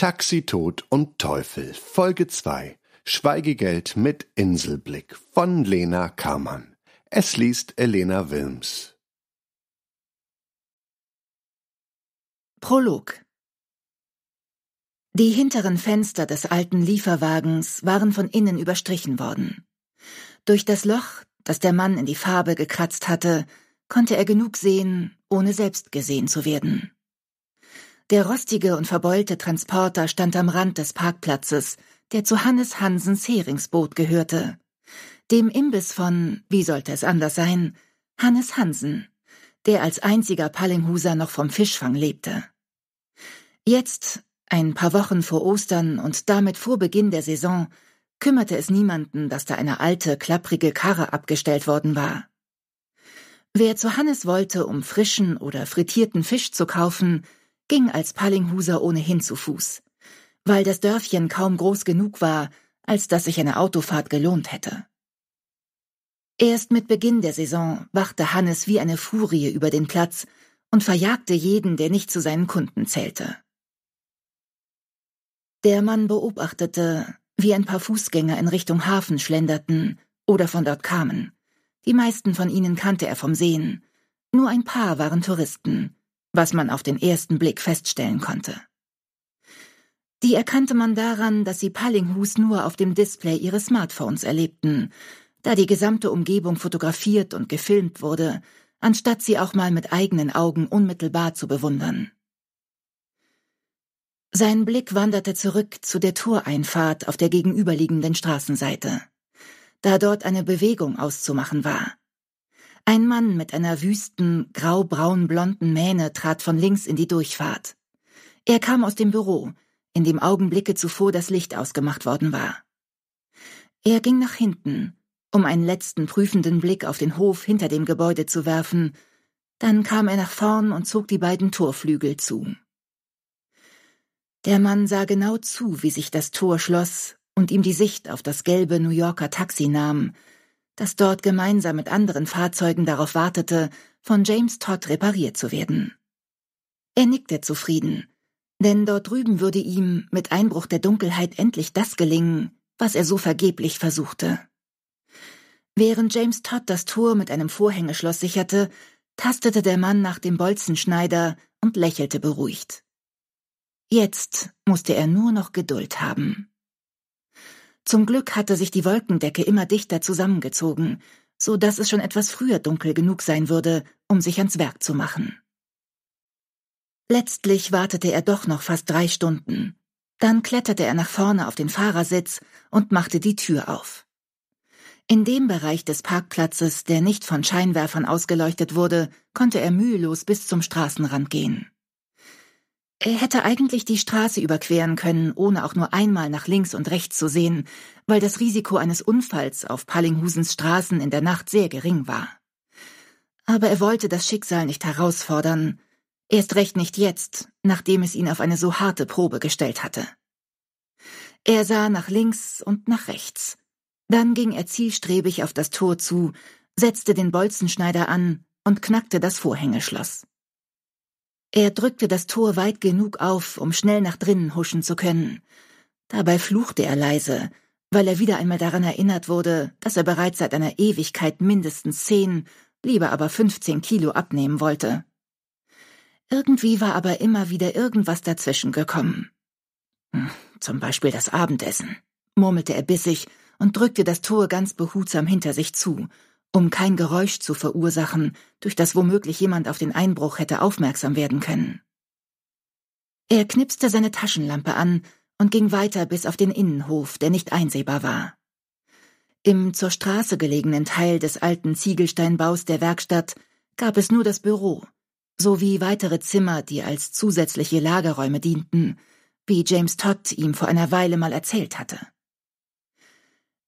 Taxi, Tod und Teufel, Folge 2. Schweigegeld mit Inselblick von Lena Kammann. Es liest Elena Wilms. Prolog Die hinteren Fenster des alten Lieferwagens waren von innen überstrichen worden. Durch das Loch, das der Mann in die Farbe gekratzt hatte, konnte er genug sehen, ohne selbst gesehen zu werden. Der rostige und verbeulte Transporter stand am Rand des Parkplatzes, der zu Hannes Hansens Heringsboot gehörte. Dem Imbiss von, wie sollte es anders sein, Hannes Hansen, der als einziger Pallinghuser noch vom Fischfang lebte. Jetzt, ein paar Wochen vor Ostern und damit vor Beginn der Saison, kümmerte es niemanden, dass da eine alte, klapprige Karre abgestellt worden war. Wer zu Hannes wollte, um frischen oder frittierten Fisch zu kaufen, ging als Pallinghuser ohnehin zu Fuß, weil das Dörfchen kaum groß genug war, als dass sich eine Autofahrt gelohnt hätte. Erst mit Beginn der Saison wachte Hannes wie eine Furie über den Platz und verjagte jeden, der nicht zu seinen Kunden zählte. Der Mann beobachtete, wie ein paar Fußgänger in Richtung Hafen schlenderten oder von dort kamen. Die meisten von ihnen kannte er vom Sehen. Nur ein paar waren Touristen, was man auf den ersten Blick feststellen konnte. Die erkannte man daran, dass sie Pallinghus nur auf dem Display ihres Smartphones erlebten, da die gesamte Umgebung fotografiert und gefilmt wurde, anstatt sie auch mal mit eigenen Augen unmittelbar zu bewundern. Sein Blick wanderte zurück zu der Toreinfahrt auf der gegenüberliegenden Straßenseite, da dort eine Bewegung auszumachen war, ein Mann mit einer wüsten, grau blonden Mähne trat von links in die Durchfahrt. Er kam aus dem Büro, in dem Augenblicke zuvor das Licht ausgemacht worden war. Er ging nach hinten, um einen letzten prüfenden Blick auf den Hof hinter dem Gebäude zu werfen, dann kam er nach vorn und zog die beiden Torflügel zu. Der Mann sah genau zu, wie sich das Tor schloss und ihm die Sicht auf das gelbe New Yorker Taxi nahm, das dort gemeinsam mit anderen Fahrzeugen darauf wartete, von James Todd repariert zu werden. Er nickte zufrieden, denn dort drüben würde ihm mit Einbruch der Dunkelheit endlich das gelingen, was er so vergeblich versuchte. Während James Todd das Tor mit einem Vorhängeschloss sicherte, tastete der Mann nach dem Bolzenschneider und lächelte beruhigt. Jetzt musste er nur noch Geduld haben. Zum Glück hatte sich die Wolkendecke immer dichter zusammengezogen, so dass es schon etwas früher dunkel genug sein würde, um sich ans Werk zu machen. Letztlich wartete er doch noch fast drei Stunden. Dann kletterte er nach vorne auf den Fahrersitz und machte die Tür auf. In dem Bereich des Parkplatzes, der nicht von Scheinwerfern ausgeleuchtet wurde, konnte er mühelos bis zum Straßenrand gehen. Er hätte eigentlich die Straße überqueren können, ohne auch nur einmal nach links und rechts zu sehen, weil das Risiko eines Unfalls auf Pallinghusens Straßen in der Nacht sehr gering war. Aber er wollte das Schicksal nicht herausfordern, erst recht nicht jetzt, nachdem es ihn auf eine so harte Probe gestellt hatte. Er sah nach links und nach rechts. Dann ging er zielstrebig auf das Tor zu, setzte den Bolzenschneider an und knackte das Vorhängeschloss. Er drückte das Tor weit genug auf, um schnell nach drinnen huschen zu können. Dabei fluchte er leise, weil er wieder einmal daran erinnert wurde, dass er bereits seit einer Ewigkeit mindestens zehn, lieber aber fünfzehn Kilo abnehmen wollte. Irgendwie war aber immer wieder irgendwas dazwischen gekommen. Hm, zum Beispiel das Abendessen, murmelte er bissig und drückte das Tor ganz behutsam hinter sich zu, um kein Geräusch zu verursachen, durch das womöglich jemand auf den Einbruch hätte aufmerksam werden können. Er knipste seine Taschenlampe an und ging weiter bis auf den Innenhof, der nicht einsehbar war. Im zur Straße gelegenen Teil des alten Ziegelsteinbaus der Werkstatt gab es nur das Büro, sowie weitere Zimmer, die als zusätzliche Lagerräume dienten, wie James Todd ihm vor einer Weile mal erzählt hatte.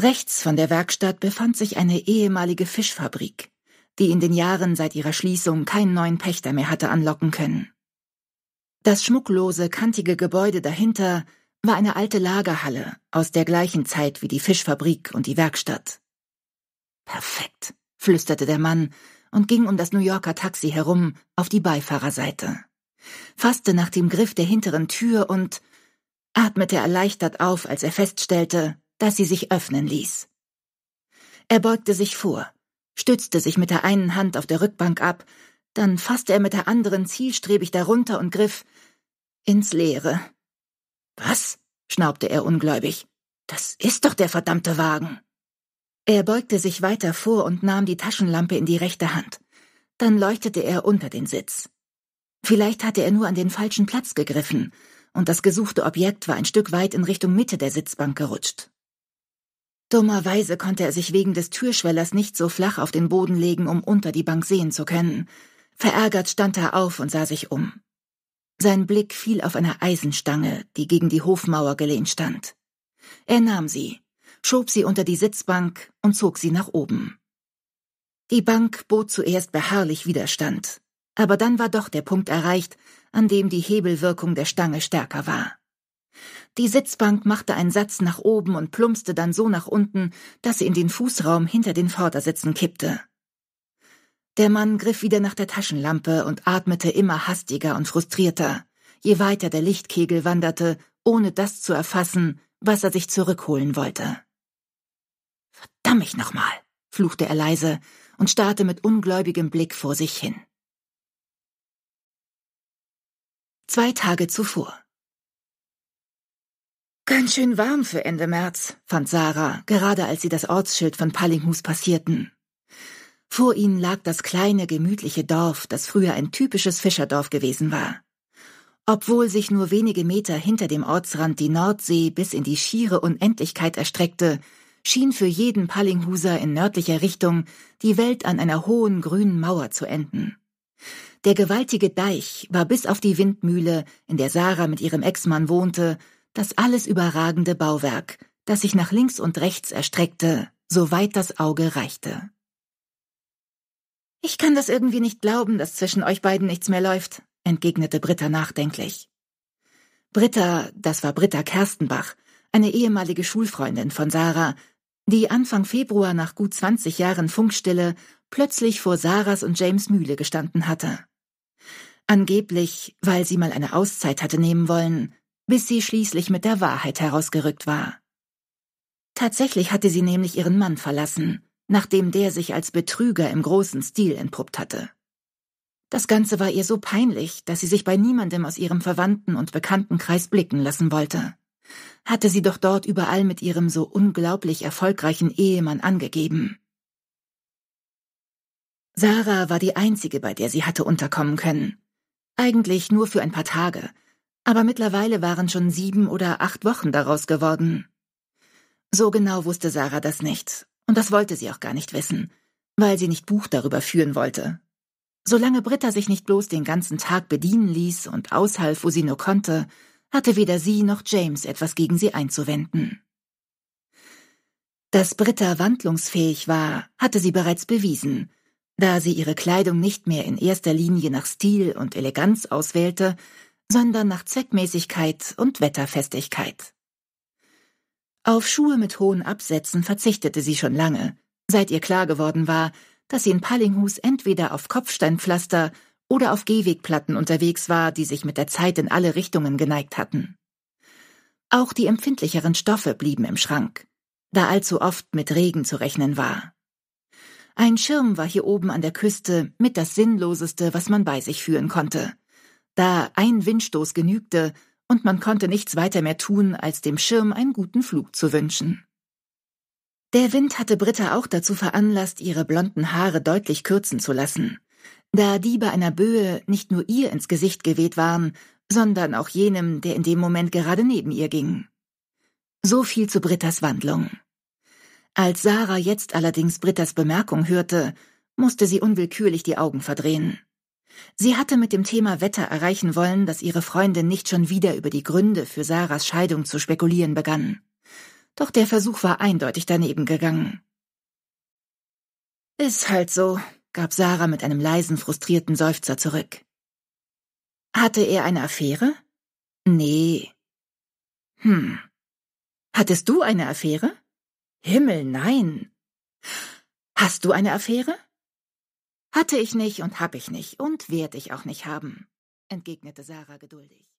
Rechts von der Werkstatt befand sich eine ehemalige Fischfabrik, die in den Jahren seit ihrer Schließung keinen neuen Pächter mehr hatte anlocken können. Das schmucklose, kantige Gebäude dahinter war eine alte Lagerhalle aus der gleichen Zeit wie die Fischfabrik und die Werkstatt. Perfekt, flüsterte der Mann und ging um das New Yorker Taxi herum auf die Beifahrerseite, fasste nach dem Griff der hinteren Tür und atmete erleichtert auf, als er feststellte, dass sie sich öffnen ließ. Er beugte sich vor, stützte sich mit der einen Hand auf der Rückbank ab, dann fasste er mit der anderen zielstrebig darunter und griff ins Leere. Was? schnaubte er ungläubig. Das ist doch der verdammte Wagen. Er beugte sich weiter vor und nahm die Taschenlampe in die rechte Hand. Dann leuchtete er unter den Sitz. Vielleicht hatte er nur an den falschen Platz gegriffen, und das gesuchte Objekt war ein Stück weit in Richtung Mitte der Sitzbank gerutscht. Dummerweise konnte er sich wegen des Türschwellers nicht so flach auf den Boden legen, um unter die Bank sehen zu können. Verärgert stand er auf und sah sich um. Sein Blick fiel auf eine Eisenstange, die gegen die Hofmauer gelehnt stand. Er nahm sie, schob sie unter die Sitzbank und zog sie nach oben. Die Bank bot zuerst beharrlich Widerstand, aber dann war doch der Punkt erreicht, an dem die Hebelwirkung der Stange stärker war. Die Sitzbank machte einen Satz nach oben und plumpste dann so nach unten, dass sie in den Fußraum hinter den Vordersitzen kippte. Der Mann griff wieder nach der Taschenlampe und atmete immer hastiger und frustrierter, je weiter der Lichtkegel wanderte, ohne das zu erfassen, was er sich zurückholen wollte. Verdamm mich nochmal, fluchte er leise und starrte mit ungläubigem Blick vor sich hin. Zwei Tage zuvor. Ganz schön warm für Ende März, fand Sarah, gerade als sie das Ortsschild von Pallinghus passierten. Vor ihnen lag das kleine, gemütliche Dorf, das früher ein typisches Fischerdorf gewesen war. Obwohl sich nur wenige Meter hinter dem Ortsrand die Nordsee bis in die schiere Unendlichkeit erstreckte, schien für jeden Pallinghuser in nördlicher Richtung die Welt an einer hohen grünen Mauer zu enden. Der gewaltige Deich war bis auf die Windmühle, in der Sarah mit ihrem Ex-Mann wohnte, das alles überragende Bauwerk, das sich nach links und rechts erstreckte, soweit das Auge reichte. Ich kann das irgendwie nicht glauben, dass zwischen euch beiden nichts mehr läuft, entgegnete Britta nachdenklich. Britta, das war Britta Kerstenbach, eine ehemalige Schulfreundin von Sarah, die Anfang Februar nach gut 20 Jahren Funkstille plötzlich vor Sarahs und James Mühle gestanden hatte. Angeblich, weil sie mal eine Auszeit hatte nehmen wollen, bis sie schließlich mit der Wahrheit herausgerückt war. Tatsächlich hatte sie nämlich ihren Mann verlassen, nachdem der sich als Betrüger im großen Stil entpuppt hatte. Das Ganze war ihr so peinlich, dass sie sich bei niemandem aus ihrem Verwandten und Bekanntenkreis blicken lassen wollte. Hatte sie doch dort überall mit ihrem so unglaublich erfolgreichen Ehemann angegeben. Sarah war die einzige, bei der sie hatte unterkommen können. Eigentlich nur für ein paar Tage, aber mittlerweile waren schon sieben oder acht Wochen daraus geworden. So genau wusste Sarah das nicht, und das wollte sie auch gar nicht wissen, weil sie nicht Buch darüber führen wollte. Solange Britta sich nicht bloß den ganzen Tag bedienen ließ und aushalf, wo sie nur konnte, hatte weder sie noch James etwas gegen sie einzuwenden. Dass Britta wandlungsfähig war, hatte sie bereits bewiesen, da sie ihre Kleidung nicht mehr in erster Linie nach Stil und Eleganz auswählte, sondern nach Zweckmäßigkeit und Wetterfestigkeit. Auf Schuhe mit hohen Absätzen verzichtete sie schon lange, seit ihr klar geworden war, dass sie in Pallinghus entweder auf Kopfsteinpflaster oder auf Gehwegplatten unterwegs war, die sich mit der Zeit in alle Richtungen geneigt hatten. Auch die empfindlicheren Stoffe blieben im Schrank, da allzu oft mit Regen zu rechnen war. Ein Schirm war hier oben an der Küste mit das Sinnloseste, was man bei sich führen konnte da ein Windstoß genügte und man konnte nichts weiter mehr tun, als dem Schirm einen guten Flug zu wünschen. Der Wind hatte Britta auch dazu veranlasst, ihre blonden Haare deutlich kürzen zu lassen, da die bei einer Böe nicht nur ihr ins Gesicht geweht waren, sondern auch jenem, der in dem Moment gerade neben ihr ging. So viel zu Brittas Wandlung. Als Sarah jetzt allerdings Brittas Bemerkung hörte, musste sie unwillkürlich die Augen verdrehen. Sie hatte mit dem Thema Wetter erreichen wollen, dass ihre Freundin nicht schon wieder über die Gründe für Sarahs Scheidung zu spekulieren begann. Doch der Versuch war eindeutig daneben gegangen. Ist halt so, gab Sarah mit einem leisen, frustrierten Seufzer zurück. Hatte er eine Affäre? Nee. Hm. Hattest du eine Affäre? Himmel, nein. Hast du eine Affäre? Hatte ich nicht und hab ich nicht und werd ich auch nicht haben, entgegnete Sarah geduldig.